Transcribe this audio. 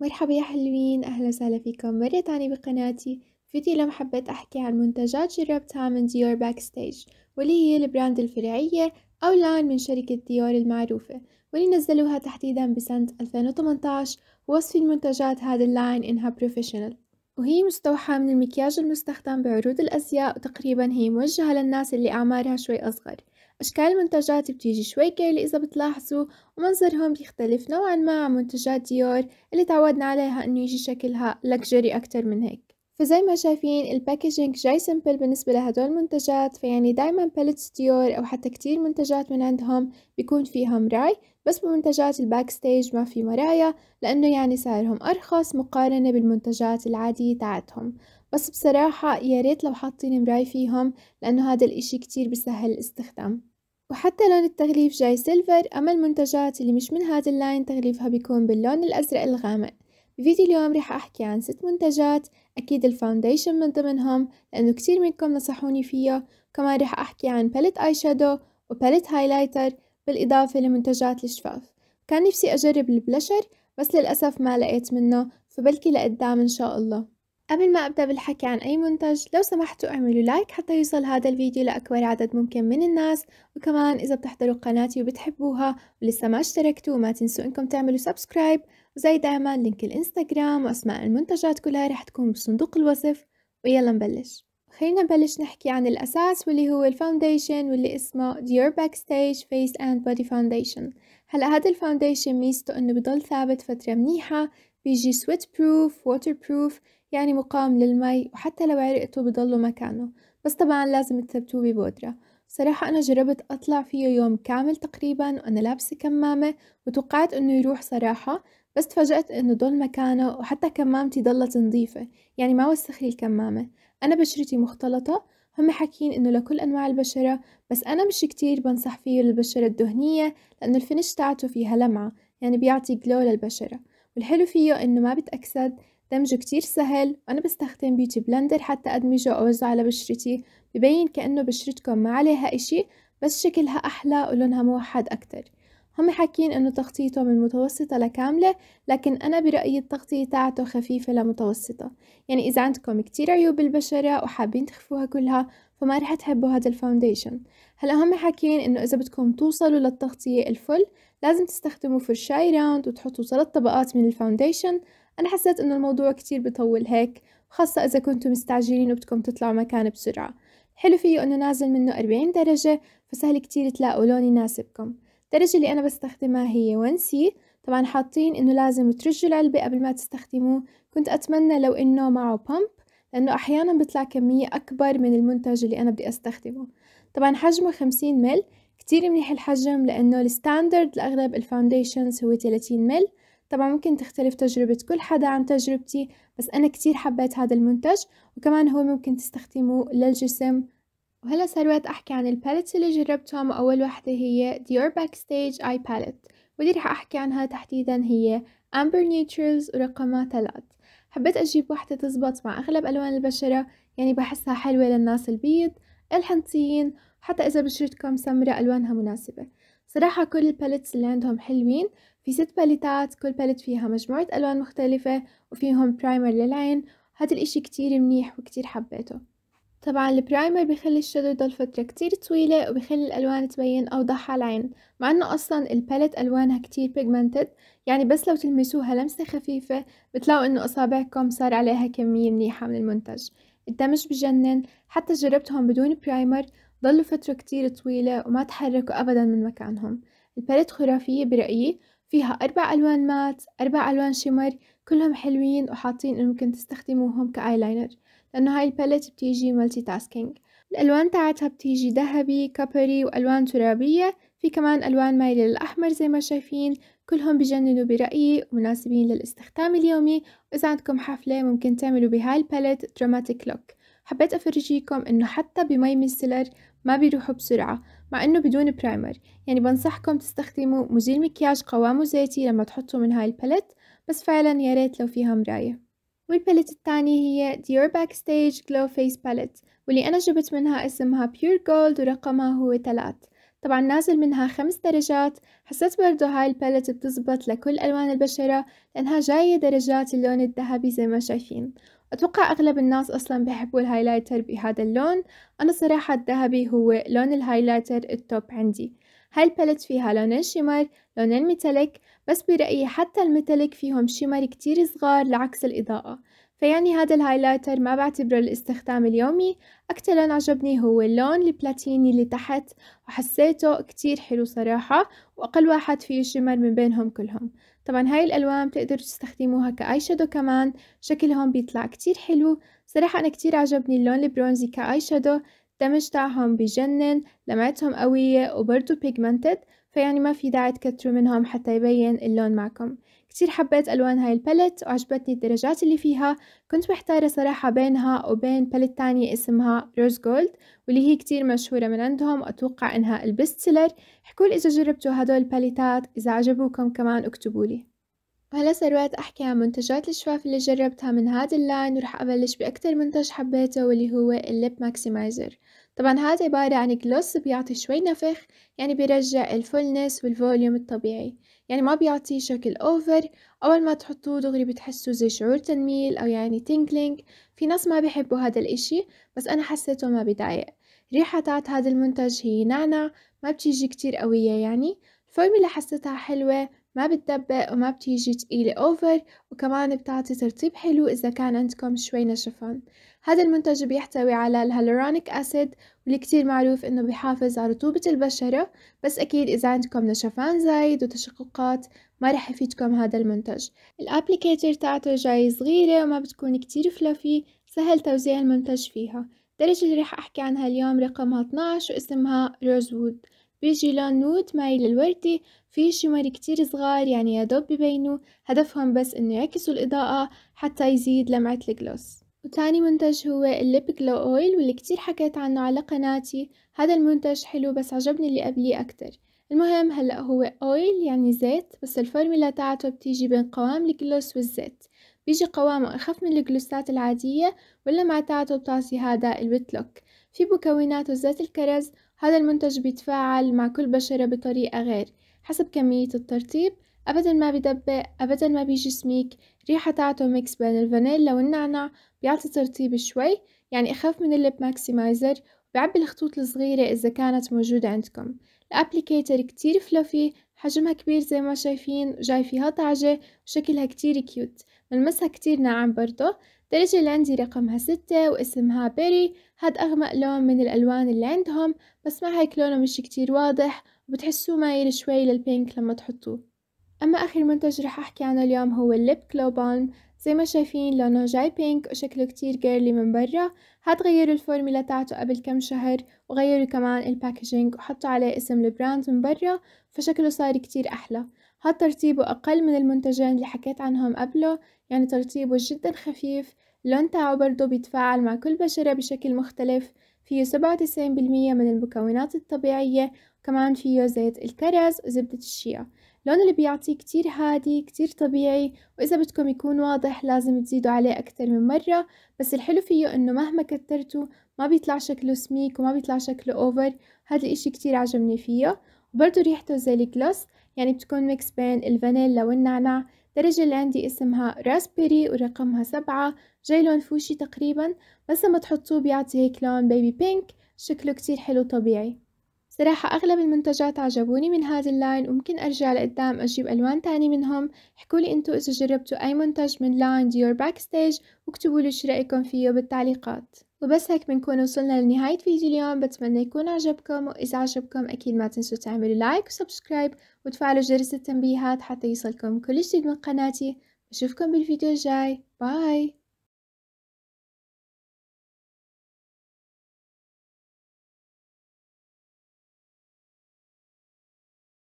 مرحبا يا حلوين أهلا وسهلا فيكم مرة تانية بقناتي فيديو اليوم حبيت أحكي عن منتجات جربتها من ديور باكستيج واللي هي البراند الفرعية أو لان من شركة ديور المعروفة واللي نزلوها تحديدا بسنة 2018 وصف المنتجات هذا اللاين إنها بروفيشنال وهي مستوحاة من المكياج المستخدم بعروض الأزياء وتقريبا هي موجهة للناس اللي أعمارها شوي أصغر أشكال المنتجات بتيجي شوي كيرلي إذا بتلاحظوا ومنظرهم بيختلف نوعا ما عن منتجات ديور اللي تعودنا عليها إنه يجي شكلها لكجري أكتر من هيك فزي ما شايفين الباكجينج جاي سمبل بالنسبة لهدول المنتجات فيعني دايما باليتس ديور أو حتى كتير منتجات من عندهم بيكون فيها مراي بس بمنتجات الباكستيج ما في مرايا لأنه يعني سعرهم أرخص مقارنة بالمنتجات العادية تاعتهم بس بصراحة يا ريت لو حاطين مراي فيهم لأنه هذا الإشي كتير بسهل الاستخدام وحتى لون التغليف جاي سيلفر أما المنتجات اللي مش من هذا اللاين تغليفها بيكون باللون الأزرق الغامق بفيديو اليوم رح أحكي عن ست منتجات أكيد الفاونديشن من ضمنهم لأنه كتير منكم نصحوني فيه كمان رح أحكي عن باليت آي شادو وباليت هايلايتر بالإضافة لمنتجات الشفاف كان نفسي أجرب البلشر بس للأسف ما لقيت منه فبلكي لقدام إن شاء الله قبل ما أبدأ بالحكي عن أي منتج لو سمحتوا اعملوا لايك حتى يوصل هذا الفيديو لأكبر عدد ممكن من الناس وكمان إذا بتحضروا قناتي وبتحبوها ولسه ما اشتركتوا ما تنسوا إنكم تعملوا سبسكرايب وزي دايما لينك الإنستغرام وأسماء المنتجات كلها رح تكون بصندوق الوصف ويلا نبلش خلينا نبلش نحكي عن الأساس واللي هو الفاونديشن واللي اسمه Dior Backstage Face and Body Foundation هلا هذا الفاونديشن ميزته إنه بضل ثابت فترة منيحة بيجي سويت بروف ووتر بروف يعني مقاوم للمي وحتى لو عرقته بضله مكانه بس طبعا لازم تثبتوه ببودرة صراحة أنا جربت أطلع فيه يوم كامل تقريبا وأنا لابسة كمامة وتوقعت إنه يروح صراحة بس تفاجأت إنه ضل مكانه وحتى كمامتي ضلت نظيفة يعني ما وسخ لي الكمامة أنا بشرتي مختلطة هم حاكيين إنه لكل أنواع البشرة بس أنا مش كتير بنصح فيه للبشرة الدهنية لأنه الفنش تاعته فيها لمعة يعني بيعطي جلو للبشرة والحلو فيه إنه ما بتأكسد دمجه كتير سهل وأنا بستخدم بيوتي بلندر حتى أدمجه وأوزعه على بشرتي ببين كأنه بشرتكم ما عليها إشي بس شكلها أحلى ولونها موحد أكتر هم حاكين انه تغطيته من متوسطة لكاملة لكن انا برأيي التغطية تاعته خفيفة لمتوسطة يعني اذا عندكم كتير عيوب بالبشرة وحابين تخفوها كلها فما رح تحبوا هذا الفاونديشن هلا هم حاكين انه اذا بدكم توصلوا للتغطية الفل لازم تستخدموا فرشاي راوند وتحطوا ثلاث طبقات من الفاونديشن انا حسيت انه الموضوع كتير بطول هيك خاصة اذا كنتم مستعجلين وبدكم تطلعوا مكان بسرعة حلو فيه انه نازل منه 40 درجة فسهل كتير تلاقوا لون يناسبكم الدرجة اللي أنا بستخدمها هي 1 سي طبعا حاطين إنه لازم ترجوا العلبة قبل ما تستخدموه كنت أتمنى لو إنه معه بامب لأنه أحيانا بيطلع كمية أكبر من المنتج اللي أنا بدي أستخدمه طبعا حجمه 50 مل كتير منيح الحجم لأنه الستاندرد لأغلب الفاونديشنز هو 30 مل طبعا ممكن تختلف تجربة كل حدا عن تجربتي بس أنا كتير حبيت هذا المنتج وكمان هو ممكن تستخدمه للجسم وهلا صار وقت أحكي عن الباليتس اللي جربتهم وأول وحدة هي ديور باكستيج آي باليت واللي رح أحكي عنها تحديدا هي أمبر نيوترالز ورقمها ثلاث حبيت أجيب وحدة تزبط مع أغلب ألوان البشرة يعني بحسها حلوة للناس البيض الحنطيين حتى إذا بشرتكم سمرة ألوانها مناسبة صراحة كل الباليتس اللي عندهم حلوين في ست باليتات كل باليت فيها مجموعة ألوان مختلفة وفيهم برايمر للعين هذا الإشي كتير منيح وكتير حبيته طبعا البرايمر بيخلي الشادو يضل فترة كتير طويلة وبيخلي الألوان تبين أوضح على العين مع أنه أصلا الباليت ألوانها كتير بيجمنتد يعني بس لو تلمسوها لمسة خفيفة بتلاقوا أنه أصابعكم صار عليها كمية منيحة من المنتج الدمج بجنن حتى جربتهم بدون برايمر ضلوا فترة كتير طويلة وما تحركوا أبدا من مكانهم الباليت خرافية برأيي فيها أربع ألوان مات أربع ألوان شمر كلهم حلوين وحاطين إنه ممكن تستخدموهم كآيلاينر لأنه هاي الباليت بتيجي مالتي تاسكينج الألوان تاعتها بتيجي ذهبي كبري وألوان ترابية في كمان ألوان مايلة للأحمر زي ما شايفين كلهم بجننوا برأيي ومناسبين للاستخدام اليومي وإذا عندكم حفلة ممكن تعملوا بهاي الباليت دراماتيك لوك حبيت أفرجيكم إنه حتى بمي مستلر ما بيروحوا بسرعة مع إنه بدون برايمر يعني بنصحكم تستخدموا مزيل مكياج قوامه زيتي لما تحطوا من هاي الباليت بس فعلا يا ريت لو فيها مراية والباليت الثاني هي Dior Backstage Glow فيس باليت واللي أنا جبت منها اسمها بيور جولد ورقمها هو تلات طبعا نازل منها خمس درجات حسيت برضو هاي الباليت بتزبط لكل ألوان البشرة لأنها جاية درجات اللون الذهبي زي ما شايفين أتوقع أغلب الناس أصلا بيحبوا الهايلايتر بهذا اللون أنا صراحة الذهبي هو لون الهايلايتر التوب عندي هالباليت فيها لونين شمر لونين ميتاليك بس برأيي حتى الميتاليك فيهم شمر كتير صغار لعكس الإضاءة فيعني هذا الهايلايتر ما بعتبره للاستخدام اليومي أكتر لون عجبني هو اللون البلاتيني اللي تحت وحسيته كتير حلو صراحة وأقل واحد فيه شمر من بينهم كلهم طبعا هاي الألوان بتقدروا تستخدموها كآي شادو كمان شكلهم بيطلع كتير حلو صراحة أنا كتير عجبني اللون البرونزي كآي شادو الدمج تاعهم بجنن لمعتهم قوية وبرضو بيجمنتد فيعني ما في داعي تكتروا منهم حتى يبين اللون معكم كتير حبيت ألوان هاي الباليت وعجبتني الدرجات اللي فيها كنت محتارة صراحة بينها وبين باليت تانية اسمها روز جولد واللي هي كتير مشهورة من عندهم وأتوقع إنها البست سيلر حكول إذا جربتوا هدول الباليتات إذا عجبوكم كمان اكتبوا لي وهلا وقت احكي عن منتجات الشفاف اللي جربتها من هذا اللاين ورح ابلش باكتر منتج حبيته واللي هو الليب ماكسمايزر طبعا هذا عبارة عن جلوس بيعطي شوي نفخ يعني بيرجع الفولنس والفوليوم الطبيعي يعني ما بيعطي شكل اوفر اول ما تحطوه دغري بتحسوا زي شعور تنميل او يعني تينكلينج في ناس ما بيحبوا هذا الاشي بس انا حسيته ما بيضايق ريحة تاعت هذا المنتج هي نعنع ما بتيجي كتير قوية يعني الفورميلا حسيتها حلوة ما بتدبق وما بتيجي تقيلة أوفر وكمان بتعطي ترطيب حلو إذا كان عندكم شوي نشفان هذا المنتج بيحتوي على الهالورونيك أسيد واللي كتير معروف إنه بيحافظ على رطوبة البشرة بس أكيد إذا عندكم نشفان زايد وتشققات ما رح يفيدكم هذا المنتج الأبليكيتر تاعته جاي صغيرة وما بتكون كتير فلافي سهل توزيع المنتج فيها الدرجة اللي رح أحكي عنها اليوم رقمها 12 واسمها روزوود بيجي لون نود مايل الوردي في شمر كتير صغار يعني يا دوب ببينوا هدفهم بس انه يعكسوا الإضاءة حتى يزيد لمعة الجلوس وتاني منتج هو الليب جلو اويل واللي كتير حكيت عنه على قناتي هذا المنتج حلو بس عجبني اللي قبليه أكتر المهم هلأ هو اويل يعني زيت بس الفورميلا تاعته بتيجي بين قوام الجلوس والزيت بيجي قوامه أخف من الجلوسات العادية واللمعة تاعته بتعطي هذا الويت لوك في مكوناته ذات الكرز هذا المنتج بيتفاعل مع كل بشرة بطريقة غير حسب كمية الترطيب أبدا ما بدبق أبدا ما بيجي سميك ريحة تاعته ميكس بين الفانيلا والنعنع بيعطي ترطيب شوي يعني أخف من اللب ماكسيمايزر بيعبي الخطوط الصغيرة إذا كانت موجودة عندكم الأبليكيتر كتير فلوفي حجمها كبير زي ما شايفين جاي فيها طعجة وشكلها كتير كيوت ملمسها كتير ناعم برضه الدرجة اللي عندي رقمها ستة واسمها بيري هاد أغمق لون من الألوان اللي عندهم بس مع هيك لونه مش كتير واضح وبتحسوه مايل شوي للبينك لما تحطوه أما آخر منتج رح أحكي عنه اليوم هو الليب كلو بالم زي ما شايفين لونه جاي بينك وشكله كتير جيرلي من برا هاد غيروا الفورميلا تاعته قبل كم شهر وغيروا كمان الباكجينج وحطوا عليه اسم البراند من برا فشكله صار كتير أحلى هاد ترتيبه أقل من المنتجين اللي حكيت عنهم قبله يعني ترتيبه جدا خفيف اللون تاعه برضه بيتفاعل مع كل بشرة بشكل مختلف فيه سبعة وتسعين بالمية من المكونات الطبيعية وكمان فيه زيت الكرز وزبدة الشيا اللون اللي بيعطيه كتير هادي كتير طبيعي وإذا بدكم يكون واضح لازم تزيدوا عليه أكتر من مرة بس الحلو فيه إنه مهما كترتوا ما بيطلع شكله سميك وما بيطلع شكله أوفر هذا الإشي كتير عجبني فيه وبرضه ريحته زي الجلوس يعني بتكون ميكس بين الفانيلا والنعناع الدرجة اللي عندي اسمها راسبيري ورقمها سبعة جاي لون فوشي تقريبا بس لما تحطوه بيعطي هيك لون بيبي بينك شكله كتير حلو طبيعي صراحة أغلب المنتجات عجبوني من هذا اللاين وممكن أرجع لقدام أجيب ألوان تاني منهم حكولي أنتو إذا جربتوا أي منتج من لاين ديور باكستيج واكتبولي شو رأيكم فيه بالتعليقات وبس هيك بنكون وصلنا لنهاية فيديو اليوم بتمنى يكون عجبكم وإذا عجبكم أكيد ما تنسوا تعملوا لايك وسبسكرايب وتفعلوا جرس التنبيهات حتى يوصلكم كل جديد من قناتي بشوفكم بالفيديو الجاي باي